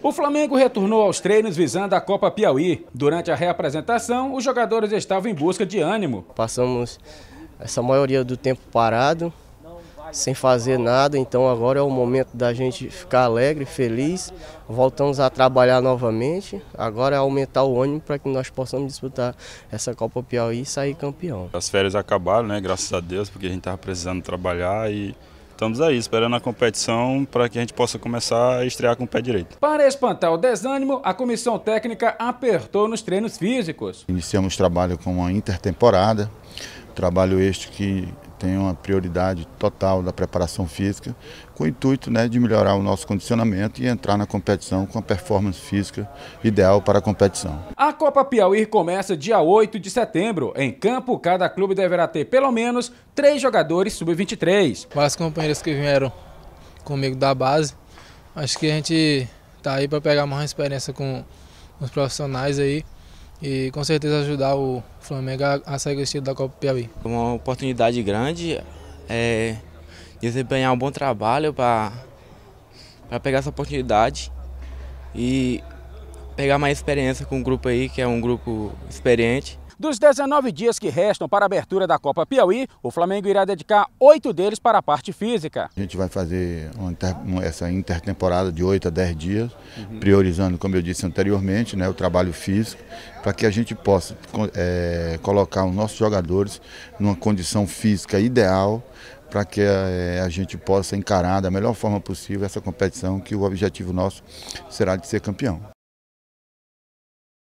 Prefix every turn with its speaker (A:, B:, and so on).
A: O Flamengo retornou aos treinos visando a Copa Piauí. Durante a reapresentação, os
B: jogadores estavam em busca de ânimo. Passamos essa maioria do tempo parado, sem fazer nada, então agora é o momento da gente ficar alegre, feliz. Voltamos a trabalhar novamente, agora é aumentar o ânimo para que nós possamos disputar essa Copa Piauí e sair campeão.
C: As férias acabaram, né? Graças a Deus, porque a gente estava precisando trabalhar e Estamos aí, esperando a competição para que a gente possa começar a estrear com o pé direito.
A: Para espantar o desânimo, a comissão técnica apertou nos treinos físicos.
D: Iniciamos trabalho com uma intertemporada, trabalho este que tem uma prioridade total da preparação física, com o intuito né, de melhorar o nosso condicionamento e entrar na competição com a performance física ideal para a competição.
A: A Copa Piauí começa dia 8 de setembro. Em campo, cada clube deverá ter pelo menos três jogadores
E: sub-23. Quais companheiros que vieram comigo da base, acho que a gente tá aí para pegar mais experiência com os profissionais aí e com certeza ajudar o Flamengo a sair do estilo da Copa Piauí.
F: Uma oportunidade grande, é, desempenhar um bom trabalho para pegar essa oportunidade e pegar mais experiência com o grupo aí, que é um grupo experiente.
A: Dos 19 dias que restam para a abertura da Copa Piauí, o Flamengo irá dedicar oito deles para a parte física.
D: A gente vai fazer inter... essa intertemporada de 8 a 10 dias, uhum. priorizando, como eu disse anteriormente, né, o trabalho físico, para que a gente possa é, colocar os nossos jogadores numa condição física ideal para que a, é, a, gente possa encarar da melhor forma possível essa competição, que o objetivo nosso será de ser campeão.